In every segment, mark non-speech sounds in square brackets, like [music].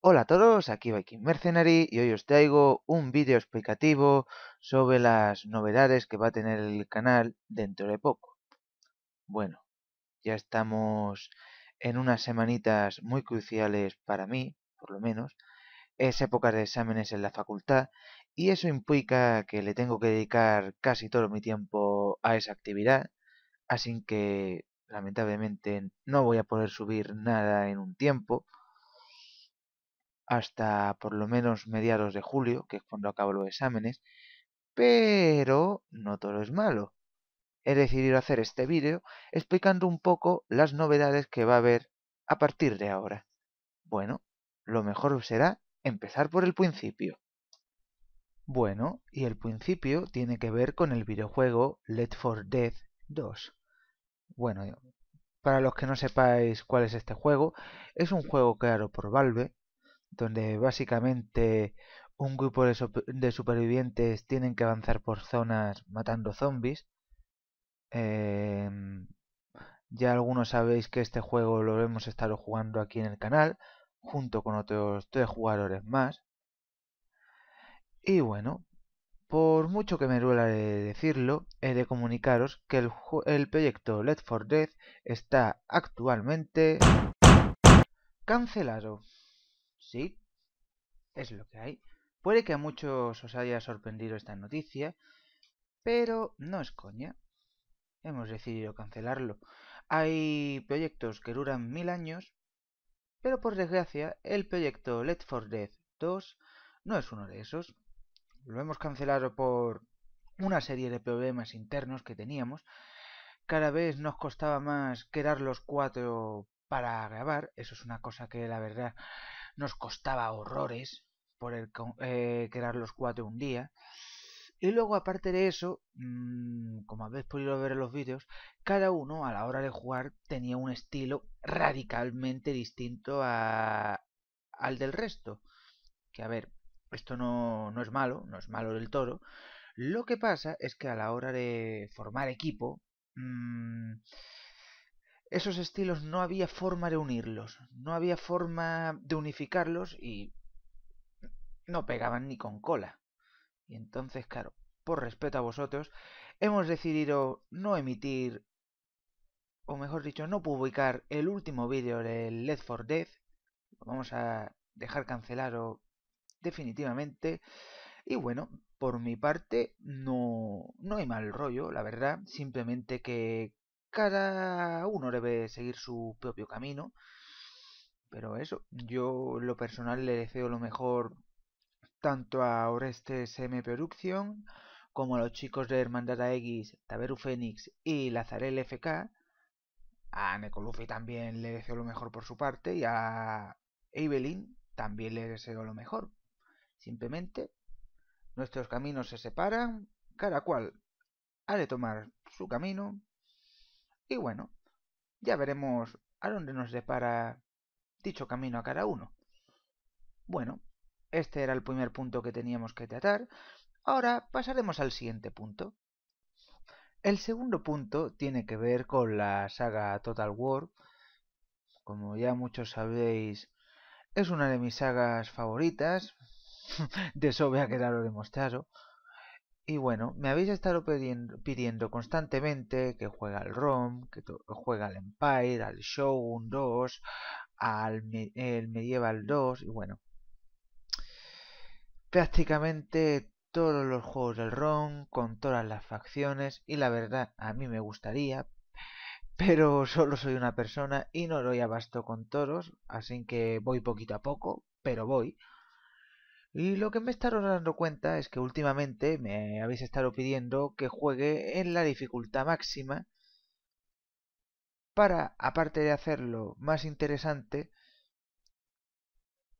Hola a todos, aquí Viking Mercenary y hoy os traigo un vídeo explicativo sobre las novedades que va a tener el canal dentro de poco. Bueno, ya estamos en unas semanitas muy cruciales para mí, por lo menos. Es época de exámenes en la facultad y eso implica que le tengo que dedicar casi todo mi tiempo a esa actividad, así que lamentablemente no voy a poder subir nada en un tiempo hasta por lo menos mediados de julio, que es cuando acabo los exámenes, pero no todo es malo. He decidido hacer este vídeo explicando un poco las novedades que va a haber a partir de ahora. Bueno, lo mejor será empezar por el principio. Bueno, y el principio tiene que ver con el videojuego Let for Death 2. Bueno, para los que no sepáis cuál es este juego, es un juego creado por Valve donde básicamente un grupo de, supervivientes tienen que avanzar por zonas matando zombies. Em, ya algunos sabéis que este juego lo hemos estado jugando aquí en el canal, junto con otros tres jugadores más. Y bueno, por mucho que me duela decirlo, he de comunicaros que el, proyecto Let for Death está actualmente cancelado. Sí, es lo que hay. Puede que a muchos os haya sorprendido esta noticia, pero no es coña. Hemos decidido cancelarlo. Hay proyectos que duran mil años, pero por desgracia el proyecto Let for Death 2 no es uno de esos. Lo hemos cancelado por una serie de problemas internos que teníamos. Cada vez nos costaba más quedar los cuatro para grabar. Eso es una cosa que la verdad nos costaba horrores por el, eh, crear los cuatro un día. Y luego, aparte de eso, mm, como habéis podido ver en los vídeos, cada uno a la hora de jugar tenía un estilo radicalmente distinto a, al del resto. Que a ver, esto no, no es malo, no es malo del toro Lo que pasa es que a la hora de formar equipo, mm, esos estilos no había forma de unirlos, no había forma de unificarlos y no pegaban ni con cola. Y entonces, claro, por respeto a vosotros, hemos decidido no emitir, o mejor dicho, no publicar el último vídeo del Let's for Death. Lo vamos a dejar cancelado definitivamente. Y bueno, por mi parte no, no hay mal rollo, la verdad. Simplemente que cada uno debe seguir su propio camino. Pero eso, yo lo personal le deseo lo mejor tanto a Orestes M. Production como a los chicos de Hermandad X, Taberu Fénix y Lazarel FK. A Necolufi también le deseo lo mejor por su parte y a Evelyn también le deseo lo mejor. Simplemente nuestros caminos se separan, cada cual ha de tomar su camino y bueno, ya veremos a dónde nos depara dicho camino a cada uno. Bueno, este era el primer punto que teníamos que tratar. Ahora pasaremos al siguiente punto. El segundo punto tiene que ver con la saga Total War. Como ya muchos sabéis, es una de mis sagas favoritas. [laughs] de eso voy a quedaros demostrado. Y bueno, me habéis estado pidiendo, constantemente que juegue al ROM, que juegue al Empire, al Shogun 2, al Medieval 2, y bueno. Prácticamente todos los juegos del ROM, con todas las facciones, y la verdad, a mí me gustaría, pero [laughs] solo soy una persona y no doy abasto con todos, así que voy poquito a poco, pero voy. Y lo que me estado dando cuenta es que últimamente me habéis estado pidiendo que juegue en la dificultad máxima para, aparte de hacerlo más interesante,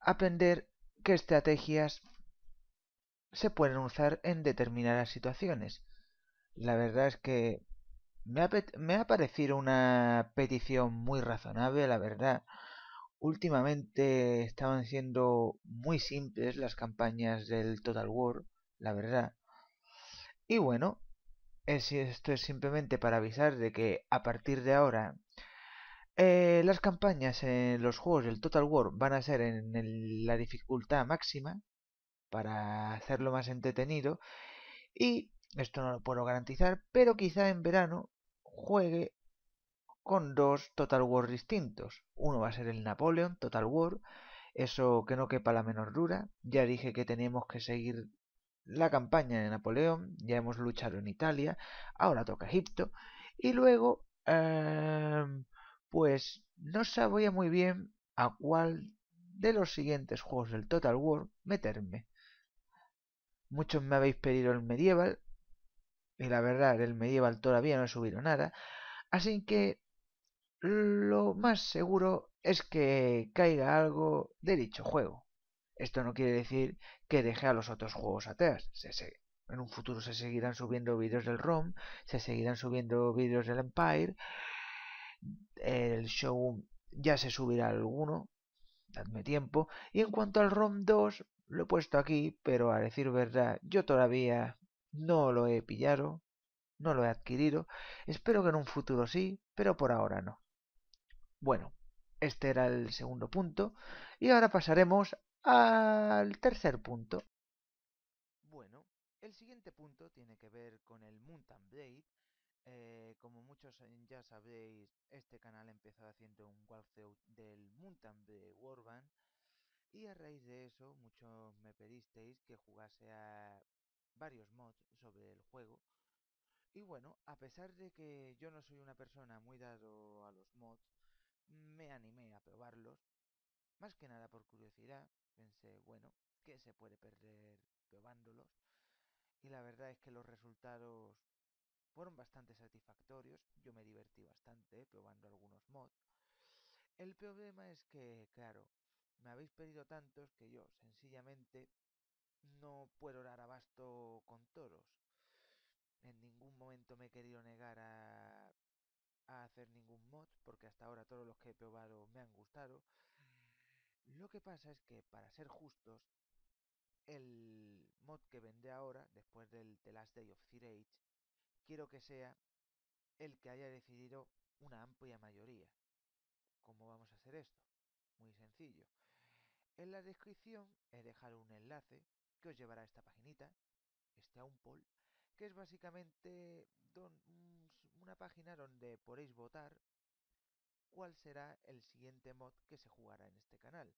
aprender qué estrategias se pueden usar en determinadas situaciones. La verdad es que me ha parecido una petición muy razonable, la verdad. Últimamente estaban siendo muy simples las campañas del Total War, la verdad. Y bueno, esto es simplemente para avisar de que a partir de ahora eh, las campañas en los juegos del Total War van a ser en la dificultad máxima para hacerlo más entretenido y esto no lo puedo garantizar, pero quizá en verano juegue con dos Total War distintos. Uno va a ser el Napoleon Total War, eso que no quepa la menor dura Ya dije que teníamos que seguir la campaña de Napoleón, ya hemos luchado en Italia, ahora toca Egipto. Y luego, em, pues no sabía muy bien a cuál de los siguientes juegos del Total War meterme. Muchos me habéis pedido el medieval, y la verdad, el medieval todavía no he subido nada, así que lo más seguro es que caiga algo de dicho juego. Esto no quiere decir que deje a los otros juegos atrás. en un futuro se seguirán subiendo vídeos del ROM, se seguirán subiendo vídeos del Empire, el Show ya se subirá alguno, dadme tiempo. Y en cuanto al ROM 2, lo he puesto aquí, pero a decir verdad, yo todavía no lo he pillado, no lo he adquirido. Espero que en un futuro sí, pero por ahora no. Bueno, este era el segundo punto y ahora pasaremos al tercer punto. Bueno, el siguiente punto tiene que ver con el Mountain Blade. Eh, como muchos ya sabéis, este canal empezó haciendo un walkthrough del Mountain Blade Warband y a raíz de eso muchos me pedisteis que jugase a varios mods sobre el juego. Y bueno, a pesar de que yo no soy una persona muy dado a los mods, me animé a probarlos, más que nada por curiosidad, pensé, bueno, ¿qué se puede perder probándolos? Y la verdad es que los resultados fueron bastante satisfactorios, yo me divertí bastante probando algunos mods. El problema es que, claro, me habéis pedido tantos que yo sencillamente no puedo dar abasto con todos. En ningún momento me he querido negar a a hacer ningún mod, porque hasta ahora todos los que he probado me han gustado. Lo que pasa es que, para ser justos, el mod que vendré ahora, después del The Last Day of Third Age, quiero que sea el que haya decidido una amplia mayoría. ¿Cómo vamos a hacer esto? Muy sencillo. En la descripción he dejado un enlace que os llevará a esta paginita, este a un poll que es básicamente don, una página donde podéis votar cuál será el siguiente mod que se jugará en este canal.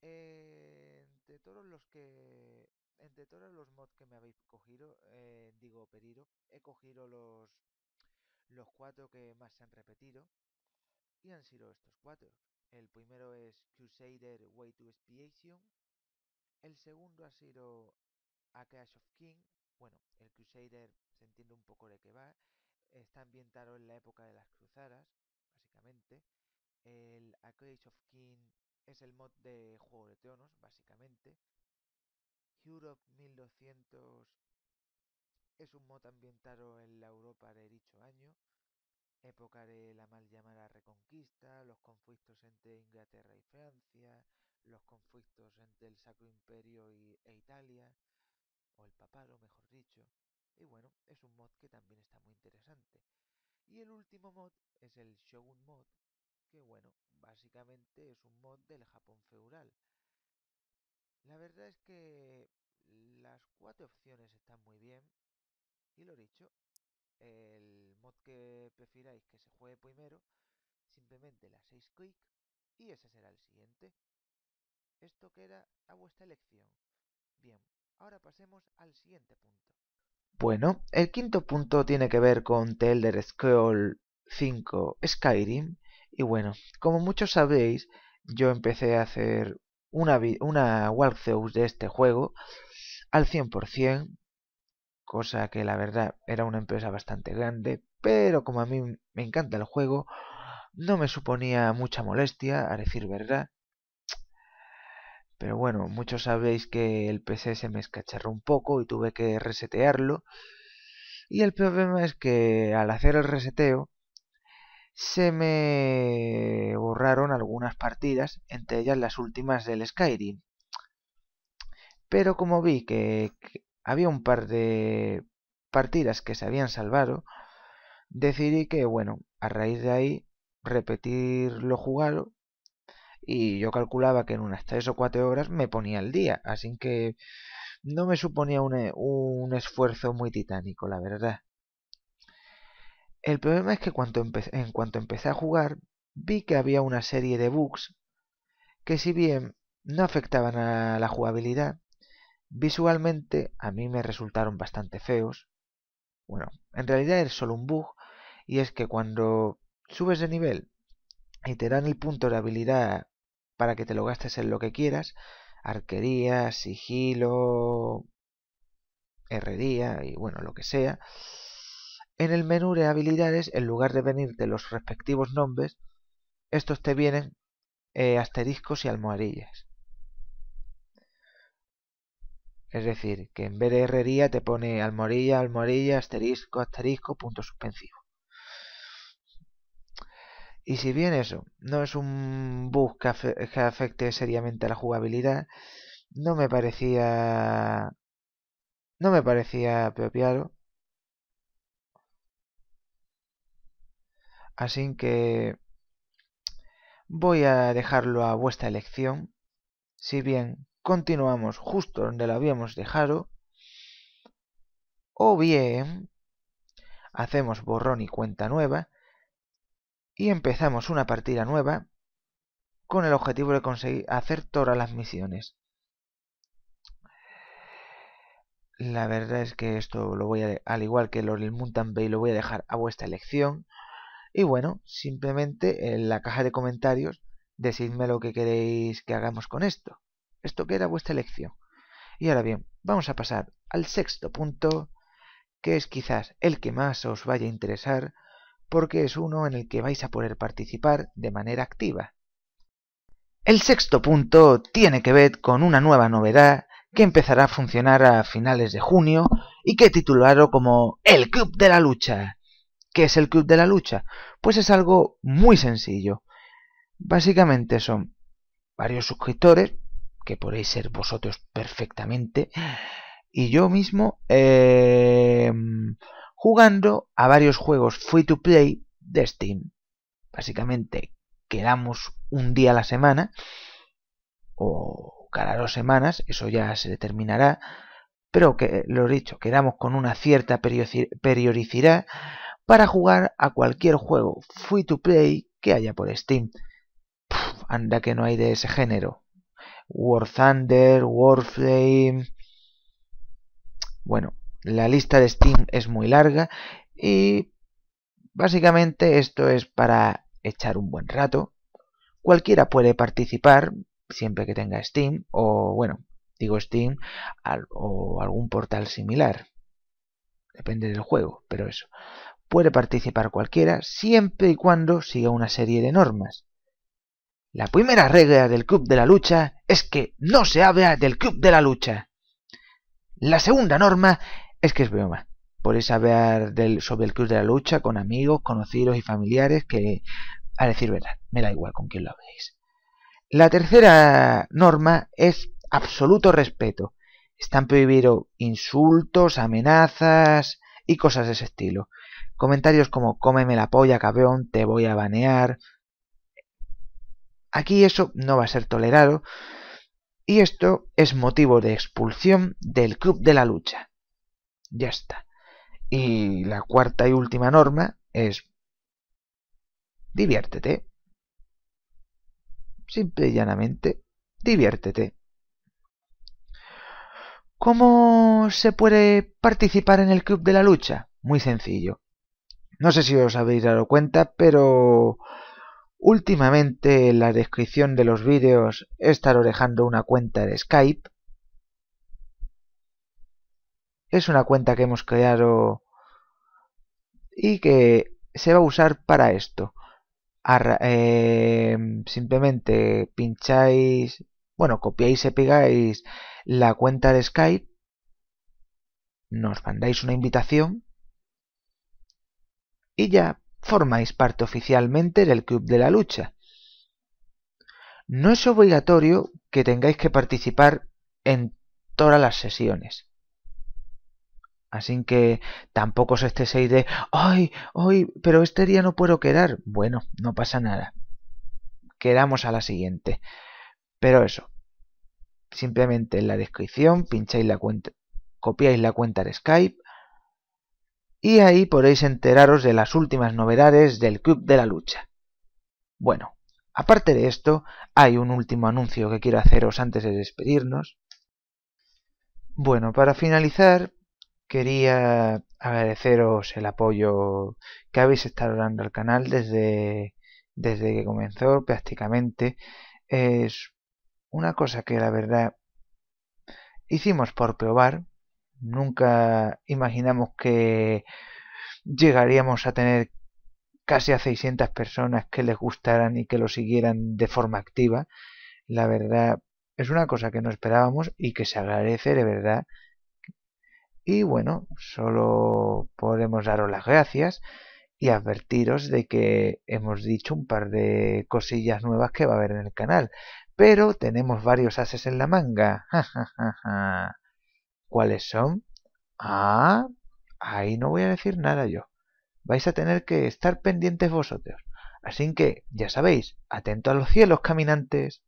Eh, entre todos los que... Entre todos los mods que me habéis cogido, eh, digo pedido, he cogido los, los cuatro que más se han repetido y han sido estos cuatro. El primero es Crusader Way to Expiation, el segundo ha sido A cash of King, bueno, el Crusader se entiende un poco de qué va, está ambientado en la época de las cruzadas, básicamente. El Age of King es el mod de Juego de Tronos, básicamente. Europe 1200 es un mod ambientado en la Europa de dicho año, época de la mal llamada Reconquista, los conflictos entre Inglaterra y Francia, los conflictos entre el Sacro Imperio y, e Italia, o el Papado, mejor dicho es un mod que también está muy interesante. Y el último mod es el Shogun Mod, que bueno, básicamente es un mod del Japón feudal. La verdad es que las cuatro opciones están muy bien. Y lo dicho, el mod que prefiráis que se juegue primero, simplemente la 6 click y ese será el siguiente. Esto queda a vuestra elección. Bien, ahora pasemos al siguiente punto. Bueno, el quinto punto tiene que ver con The Elder 5 Skyrim. Y bueno, como muchos sabéis, yo empecé a hacer una, una walkthrough de este juego al 100%, cosa que la verdad era una empresa bastante grande, pero como a mí me encanta el juego, no me suponía mucha molestia, a decir verdad, pero bueno, muchos sabéis que el PC se me escacharró un poco y tuve que resetearlo. Y el problema es que al hacer el reseteo se me borraron algunas partidas, entre ellas las últimas del Skyrim. Pero como vi que había un par de partidas que se habían salvado, decidí que, bueno, a raíz de ahí repetir lo jugado y yo calculaba que en unas 3 o 4 horas me ponía al día, así que no me suponía un, eh, esfuerzo muy titánico, la verdad. El problema es que en cuanto empecé a jugar, vi que había una serie de bugs que si bien no afectaban a la jugabilidad, visualmente a mí me resultaron bastante feos. Bueno, en realidad es solo un bug y es que cuando subes de nivel y te dan el punto de habilidad para que te lo gastes en lo que quieras, arquería, sigilo, herrería y bueno, lo que sea. En el menú de habilidades, en lugar de venirte los respectivos nombres, estos te vienen eh, asteriscos y almohadillas. Es decir, que en vez de herrería te pone almohadilla, almohadilla, asterisco, asterisco, punto suspensivo. Y si bien eso no es un bug que, afecte seriamente a la jugabilidad, no me parecía no me parecía apropiado. Así que voy a dejarlo a vuestra elección. Si bien continuamos justo donde lo habíamos dejado, o bien hacemos borrón y cuenta nueva y empezamos una partida nueva con el objetivo de conseguir hacer todas las misiones. La verdad es que esto lo voy a, al igual que lo del Mountain Bay, lo voy a dejar a vuestra elección. Y bueno, simplemente en la caja de comentarios decidme lo que queréis que hagamos con esto. Esto queda a vuestra elección. Y ahora bien, vamos a pasar al sexto punto, que es quizás el que más os vaya a interesar, porque es uno en el que vais a poder participar de manera activa. El sexto punto tiene que ver con una nueva novedad que empezará a funcionar a finales de junio y que he titulado como El Club de la Lucha. ¿Qué es el Club de la Lucha? Pues es algo muy sencillo. Básicamente son varios suscriptores, que podéis ser vosotros perfectamente, y yo mismo... Eh jugando a varios juegos free to play de Steam. Básicamente, quedamos un día a la semana, o cada dos semanas, eso ya se determinará, pero que lo dicho, quedamos con una cierta periodicidad para jugar a cualquier juego free to play que haya por Steam. anda que no hay de ese género. War Thunder, Warframe. Bueno, la lista de Steam es muy larga y básicamente esto es para echar un buen rato. Cualquiera puede participar siempre que tenga Steam o, bueno, digo Steam o algún portal similar. Depende del juego, pero eso. Puede participar cualquiera siempre y cuando siga una serie de normas. La primera regla del Club de la Lucha es que no se habla del Club de la Lucha. La segunda norma es que es broma. Podéis saber del, sobre el Club de la Lucha con amigos, conocidos y familiares que, a decir verdad, me da igual con quién lo veáis. La tercera norma es absoluto respeto. Están prohibidos insultos, amenazas y cosas de ese estilo. Comentarios como cómeme la polla, cabrón, te voy a banear. Aquí eso no va a ser tolerado y esto es motivo de expulsión del club de la lucha. Ya está. Y la cuarta y última norma es diviértete. Simple y llanamente, diviértete. ¿Cómo se puede participar en el club de la lucha? Muy sencillo. No sé si os habéis dado cuenta, pero últimamente en la descripción de los vídeos he estado dejando una cuenta de Skype es una cuenta que hemos creado y que se va a usar para esto. Eh, simplemente pincháis, bueno, copiáis y pegáis la cuenta de Skype, nos mandáis una invitación y ya formáis parte oficialmente del Club de la Lucha. No es obligatorio que tengáis que participar en todas las sesiones. Así que tampoco os estéis de, ay, ay, pero este día no puedo quedar. Bueno, no pasa nada. Quedamos a la siguiente. Pero eso, simplemente en la descripción pincháis la cuenta, copiáis la cuenta de Skype y ahí podéis enteraros de las últimas novedades del Club de la Lucha. Bueno, aparte de esto, hay un último anuncio que quiero haceros antes de despedirnos. Bueno, para finalizar, quería agradeceros el apoyo que habéis estado dando al canal desde, desde que comenzó prácticamente. Es una cosa que la verdad hicimos por probar. Nunca imaginamos que llegaríamos a tener casi a 600 personas que les gustaran y que lo siguieran de forma activa. La verdad es una cosa que no esperábamos y que se agradece de verdad y bueno, solo podemos daros las gracias y advertiros de que hemos dicho un par de cosillas nuevas que va a haber en el canal. Pero tenemos varios ases en la manga. ¿Cuáles son? Ah, ahí no voy a decir nada yo. Vais a tener que estar pendientes vosotros. Así que, ya sabéis, atento a los cielos, caminantes.